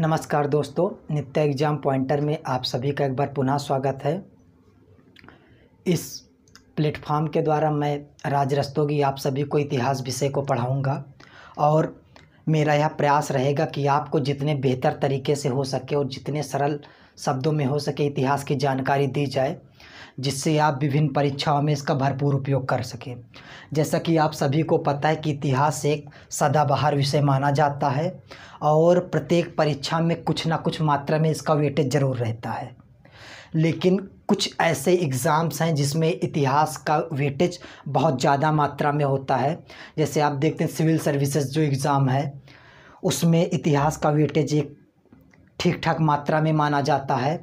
नमस्कार दोस्तों नित्य एग्जाम पॉइंटर में आप सभी का एक बार पुनः स्वागत है इस प्लेटफॉर्म के द्वारा मैं राज रस्तोगी आप सभी को इतिहास विषय को पढ़ाऊंगा और मेरा यह प्रयास रहेगा कि आपको जितने बेहतर तरीके से हो सके और जितने सरल शब्दों में हो सके इतिहास की जानकारी दी जाए जिससे आप विभिन्न परीक्षाओं में इसका भरपूर उपयोग कर सकें जैसा कि आप सभी को पता है कि इतिहास एक सदाबहार विषय माना जाता है और प्रत्येक परीक्षा में कुछ ना कुछ मात्रा में इसका वेटेज ज़रूर रहता है लेकिन कुछ ऐसे एग्ज़ाम्स हैं जिसमें इतिहास का वेटेज बहुत ज़्यादा मात्रा में होता है जैसे आप देखते हैं सिविल सर्विसेज जो एग्ज़ाम है उसमें इतिहास का वेटेज एक ठीक ठाक मात्रा में माना जाता है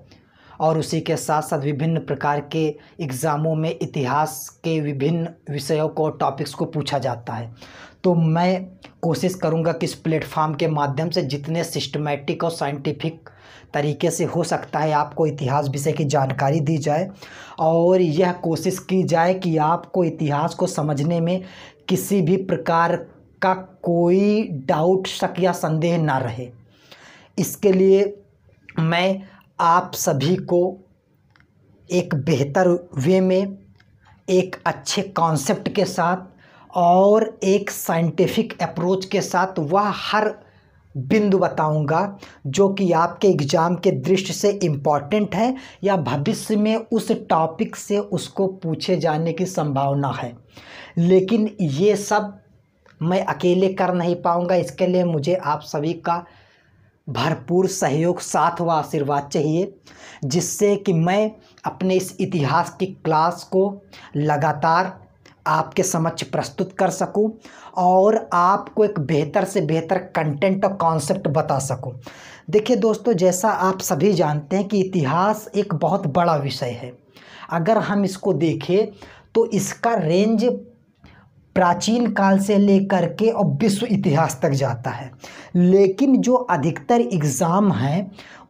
और उसी के साथ साथ विभिन्न प्रकार के एग्ज़ामों में इतिहास के विभिन्न विषयों को टॉपिक्स को पूछा जाता है तो मैं कोशिश करूँगा कि इस प्लेटफार्म के माध्यम से जितने सिस्टमेटिक और साइंटिफिक तरीके से हो सकता है आपको इतिहास विषय की जानकारी दी जाए और यह कोशिश की जाए कि आपको इतिहास को समझने में किसी भी प्रकार का कोई डाउट शक या संदेह ना रहे इसके लिए मैं आप सभी को एक बेहतर वे में एक अच्छे कॉन्सेप्ट के साथ और एक साइंटिफिक अप्रोच के साथ वह हर बिंदु बताऊंगा जो कि आपके एग्ज़ाम के दृष्टि से इम्पॉर्टेंट है या भविष्य में उस टॉपिक से उसको पूछे जाने की संभावना है लेकिन ये सब मैं अकेले कर नहीं पाऊंगा इसके लिए मुझे आप सभी का भरपूर सहयोग साथ व आशीर्वाद चाहिए जिससे कि मैं अपने इस इतिहास की क्लास को लगातार आपके समक्ष प्रस्तुत कर सकूं और आपको एक बेहतर से बेहतर कंटेंट और कॉन्सेप्ट बता सकूं देखिए दोस्तों जैसा आप सभी जानते हैं कि इतिहास एक बहुत बड़ा विषय है अगर हम इसको देखें तो इसका रेंज प्राचीन काल से लेकर के और विश्व इतिहास तक जाता है लेकिन जो अधिकतर एग्ज़ाम हैं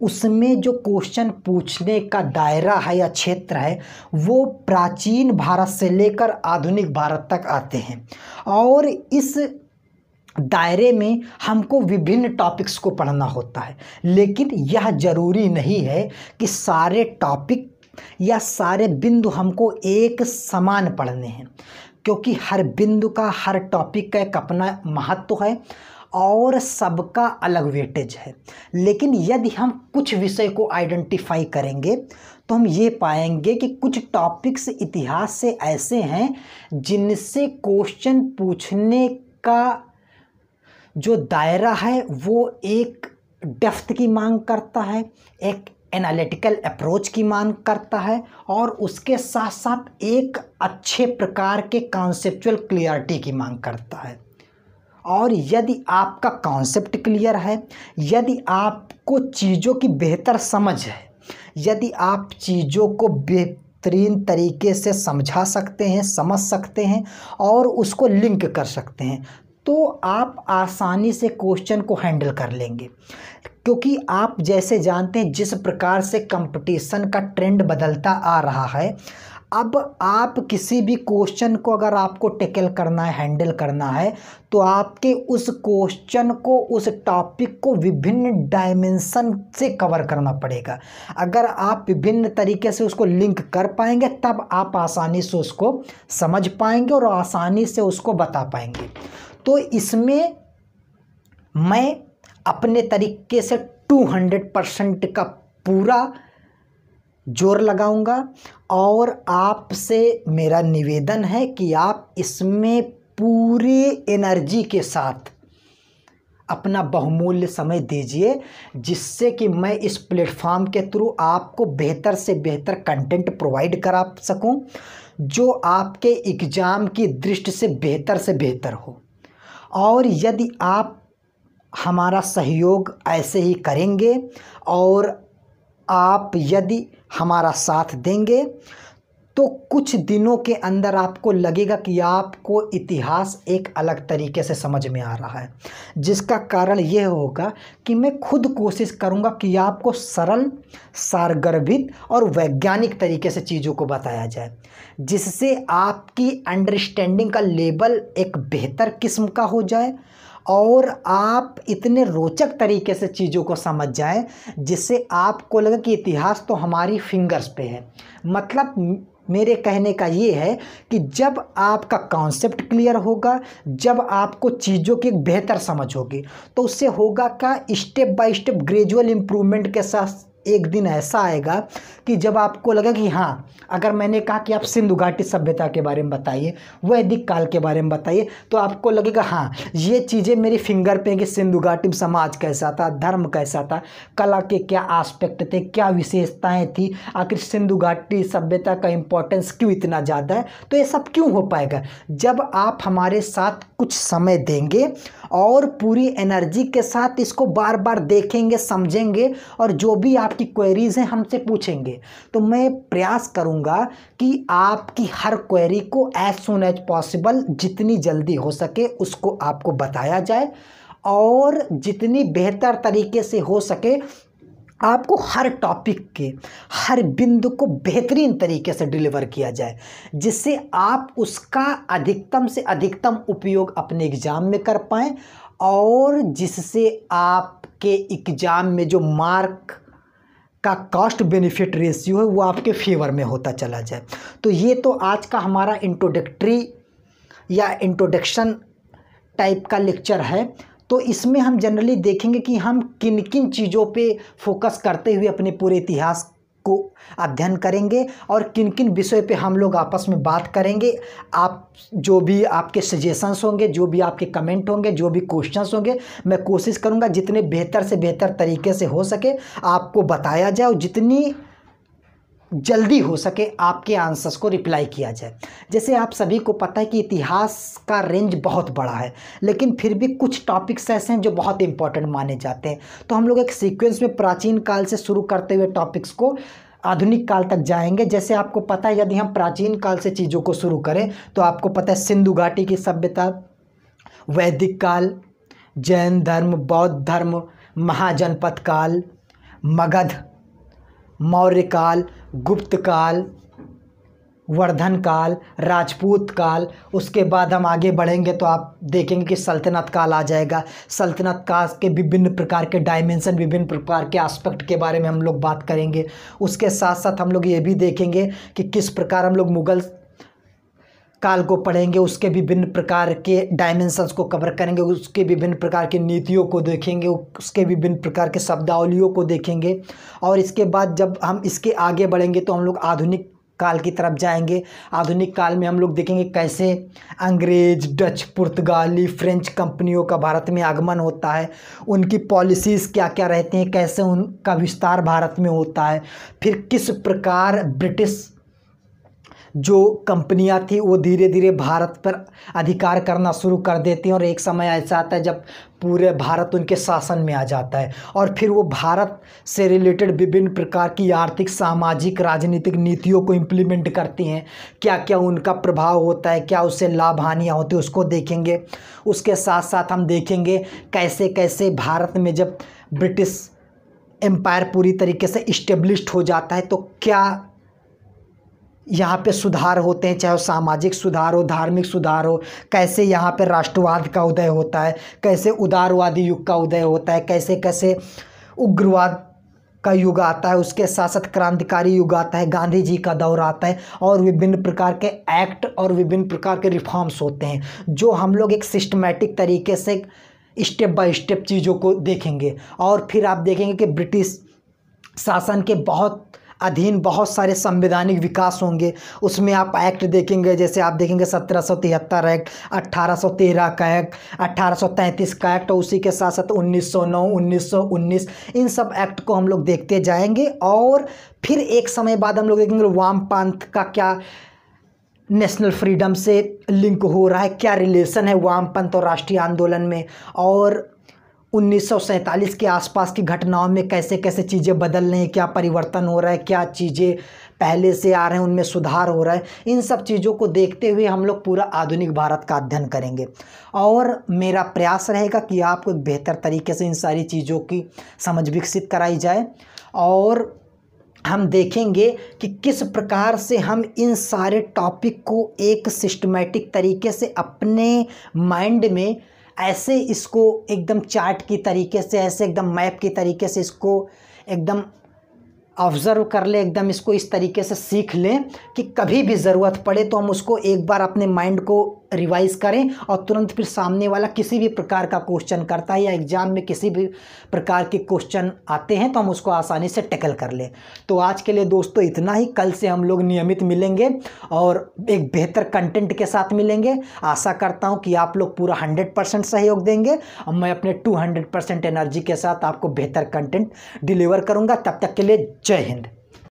उसमें जो क्वेश्चन पूछने का दायरा है या क्षेत्र है वो प्राचीन भारत से लेकर आधुनिक भारत तक आते हैं और इस दायरे में हमको विभिन्न टॉपिक्स को पढ़ना होता है लेकिन यह ज़रूरी नहीं है कि सारे टॉपिक या सारे बिंदु हमको एक समान पढ़ने हैं क्योंकि हर बिंदु का हर टॉपिक का एक अपना महत्व है और सबका अलग वेटेज है लेकिन यदि हम कुछ विषय को आइडेंटिफाई करेंगे तो हम ये पाएंगे कि कुछ टॉपिक्स इतिहास से ऐसे हैं जिनसे क्वेश्चन पूछने का जो दायरा है वो एक डेफ्थ की मांग करता है एक एनालिटिकल अप्रोच की मांग करता है और उसके साथ साथ एक अच्छे प्रकार के कॉन्सेप्चुअल क्लियरिटी की मांग करता है और यदि आपका कॉन्सेप्ट क्लियर है यदि आपको चीज़ों की बेहतर समझ है यदि आप चीज़ों को बेहतरीन तरीके से समझा सकते हैं समझ सकते हैं और उसको लिंक कर सकते हैं तो आप आसानी से क्वेश्चन को हैंडल कर लेंगे क्योंकि आप जैसे जानते हैं जिस प्रकार से कंपटीशन का ट्रेंड बदलता आ रहा है अब आप किसी भी क्वेश्चन को अगर आपको टेकल करना है हैंडल करना है तो आपके उस क्वेश्चन को उस टॉपिक को विभिन्न डायमेंशन से कवर करना पड़ेगा अगर आप विभिन्न तरीके से उसको लिंक कर पाएंगे तब आप आसानी से उसको समझ पाएंगे और आसानी से उसको बता पाएंगे तो इसमें मैं अपने तरीके से टू हंड्रेड परसेंट का पूरा जोर लगाऊंगा और आपसे मेरा निवेदन है कि आप इसमें पूरे एनर्जी के साथ अपना बहुमूल्य समय दीजिए जिससे कि मैं इस प्लेटफॉर्म के थ्रू आपको बेहतर से बेहतर कंटेंट प्रोवाइड करा सकूं जो आपके एग्ज़ाम की दृष्टि से बेहतर से बेहतर हो और यदि आप हमारा सहयोग ऐसे ही करेंगे और आप यदि हमारा साथ देंगे तो कुछ दिनों के अंदर आपको लगेगा कि आपको इतिहास एक अलग तरीके से समझ में आ रहा है जिसका कारण यह होगा कि मैं खुद कोशिश करूंगा कि आपको सरल सारगर्भित और वैज्ञानिक तरीके से चीज़ों को बताया जाए जिससे आपकी अंडरस्टैंडिंग का लेवल एक बेहतर किस्म का हो जाए और आप इतने रोचक तरीके से चीज़ों को समझ जाएं जिससे आपको लगे कि इतिहास तो हमारी फिंगर्स पे है मतलब मेरे कहने का ये है कि जब आपका कॉन्सेप्ट क्लियर होगा जब आपको चीज़ों की बेहतर समझ होगी तो उससे होगा क्या step by step gradual improvement के साथ एक दिन ऐसा आएगा कि जब आपको लगा कि हाँ अगर मैंने कहा कि आप सिंधु घाटी सभ्यता के बारे में बताइए वैदिक काल के बारे में बताइए तो आपको लगेगा हाँ ये चीज़ें मेरी फिंगर पे कि सिंधु घाटी में समाज कैसा था धर्म कैसा था कला के क्या आस्पेक्ट थे क्या विशेषताएँ थी आखिर सिंधु घाटी सभ्यता का इम्पोर्टेंस क्यों इतना ज़्यादा है तो ये सब क्यों हो पाएगा जब आप हमारे साथ कुछ समय देंगे और पूरी एनर्जी के साथ इसको बार बार देखेंगे समझेंगे और जो भी आपकी क्वेरीज़ हैं हमसे पूछेंगे तो मैं प्रयास करूँगा कि आपकी हर क्वेरी को एज सुन एज पॉसिबल जितनी जल्दी हो सके उसको आपको बताया जाए और जितनी बेहतर तरीके से हो सके आपको हर टॉपिक के हर बिंदु को बेहतरीन तरीके से डिलीवर किया जाए जिससे आप उसका अधिकतम से अधिकतम उपयोग अपने एग्ज़ाम में कर पाएँ और जिससे आपके एग्ज़ाम में जो मार्क का कॉस्ट बेनिफिट रेशियो है वो आपके फेवर में होता चला जाए तो ये तो आज का हमारा इंट्रोडक्टरी या इंट्रोडक्शन टाइप का लेक्चर है तो इसमें हम जनरली देखेंगे कि हम किन किन चीज़ों पे फोकस करते हुए अपने पूरे इतिहास को अध्ययन करेंगे और किन किन विषय पे हम लोग आपस में बात करेंगे आप जो भी आपके सजेशंस होंगे जो भी आपके कमेंट होंगे जो भी क्वेश्चंस होंगे मैं कोशिश करूँगा जितने बेहतर से बेहतर तरीके से हो सके आपको बताया जाए और जितनी जल्दी हो सके आपके आंसर्स को रिप्लाई किया जाए जैसे आप सभी को पता है कि इतिहास का रेंज बहुत बड़ा है लेकिन फिर भी कुछ टॉपिक्स ऐसे हैं जो बहुत इंपॉर्टेंट माने जाते हैं तो हम लोग एक सीक्वेंस में प्राचीन काल से शुरू करते हुए टॉपिक्स को आधुनिक काल तक जाएंगे जैसे आपको पता है यदि हम प्राचीन काल से चीज़ों को शुरू करें तो आपको पता है सिंधु घाटी की सभ्यता वैदिक काल जैन धर्म बौद्ध धर्म महाजनपद काल मगध मौर्य काल गुप्त काल वर्धन काल राजपूत काल उसके बाद हम आगे बढ़ेंगे तो आप देखेंगे कि सल्तनत काल आ जाएगा सल्तनत काल के विभिन्न प्रकार के डायमेंशन विभिन्न प्रकार के एस्पेक्ट के बारे में हम लोग बात करेंगे उसके साथ साथ हम लोग ये भी देखेंगे कि किस प्रकार हम लोग मुग़ल काल को पढ़ेंगे उसके विभिन्न प्रकार के डायमेंशंस को कवर करेंगे उसके विभिन्न प्रकार की नीतियों को देखेंगे उसके विभिन्न प्रकार के शब्दावलियों को देखेंगे और इसके बाद जब हम इसके आगे बढ़ेंगे तो हम लोग आधुनिक काल की तरफ जाएंगे आधुनिक काल में हम लोग देखेंगे कैसे अंग्रेज डच पुर्तगाली फ्रेंच कंपनियों का भारत में आगमन होता है उनकी पॉलिसीज़ क्या क्या रहती हैं कैसे उनका विस्तार भारत में होता है फिर किस प्रकार ब्रिटिश जो कंपनियां थी वो धीरे धीरे भारत पर अधिकार करना शुरू कर देती हैं और एक समय ऐसा आता है जब पूरे भारत उनके शासन में आ जाता है और फिर वो भारत से रिलेटेड विभिन्न प्रकार की आर्थिक सामाजिक राजनीतिक नीतियों को इम्प्लीमेंट करती हैं क्या क्या उनका प्रभाव होता है क्या उससे लाभ हानियाँ होती है उसको देखेंगे उसके साथ साथ हम देखेंगे कैसे कैसे भारत में जब ब्रिटिश एम्पायर पूरी तरीके से इस्टेब्लिश हो जाता है तो क्या यहाँ पे सुधार होते हैं चाहे वो सामाजिक सुधार हो धार्मिक सुधार हो कैसे यहाँ पे राष्ट्रवाद का उदय होता है कैसे उदारवादी युग का उदय होता है कैसे कैसे उग्रवाद का युग आता है उसके साथ साथ क्रांतिकारी युग आता है गांधी जी का दौर आता है और विभिन्न प्रकार के एक्ट और विभिन्न प्रकार के रिफॉर्म्स होते हैं जो हम लोग एक सिस्टमेटिक तरीके से स्टेप बाय स्टेप चीज़ों को देखेंगे और फिर आप देखेंगे कि ब्रिटिश शासन के बहुत अधीन बहुत सारे संवैधानिक विकास होंगे उसमें आप एक्ट देखेंगे जैसे आप देखेंगे सत्रह सौ तिहत्तर एक्ट अट्ठारह सौ तेरह का एक्ट अट्ठारह सौ तैंतीस का एक्ट और उसी के साथ साथ उन्नीस सौ नौ उन्नीस सौ उन्नीस इन सब एक्ट को हम लोग देखते जाएंगे और फिर एक समय बाद हम लोग देखेंगे वामपंथ का क्या नेशनल फ्रीडम से लिंक हो रहा है क्या रिलेशन है वामपंथ और राष्ट्रीय आंदोलन में और 1947 के आसपास की घटनाओं में कैसे कैसे चीज़ें बदल रही हैं क्या परिवर्तन हो रहा है क्या चीज़ें पहले से आ रहे हैं उनमें सुधार हो रहा है इन सब चीज़ों को देखते हुए हम लोग पूरा आधुनिक भारत का अध्ययन करेंगे और मेरा प्रयास रहेगा कि आपको बेहतर तरीके से इन सारी चीज़ों की समझ विकसित कराई जाए और हम देखेंगे कि किस प्रकार से हम इन सारे टॉपिक को एक सिस्टमेटिक तरीके से अपने माइंड में ऐसे इसको एकदम चार्ट की तरीके से ऐसे एकदम मैप की तरीके से इसको एकदम ऑब्ज़र्व कर ले एकदम इसको इस तरीके से सीख लें कि कभी भी ज़रूरत पड़े तो हम उसको एक बार अपने माइंड को रिवाइज करें और तुरंत फिर सामने वाला किसी भी प्रकार का क्वेश्चन करता है या एग्ज़ाम में किसी भी प्रकार के क्वेश्चन आते हैं तो हम उसको आसानी से टैकल कर लें तो आज के लिए दोस्तों इतना ही कल से हम लोग नियमित मिलेंगे और एक बेहतर कंटेंट के साथ मिलेंगे आशा करता हूँ कि आप लोग पूरा हंड्रेड परसेंट सहयोग देंगे और मैं अपने टू हंड्रेड परसेंट एनर्जी के साथ आपको बेहतर कंटेंट डिलीवर करूँगा तब तक के लिए जय हिंद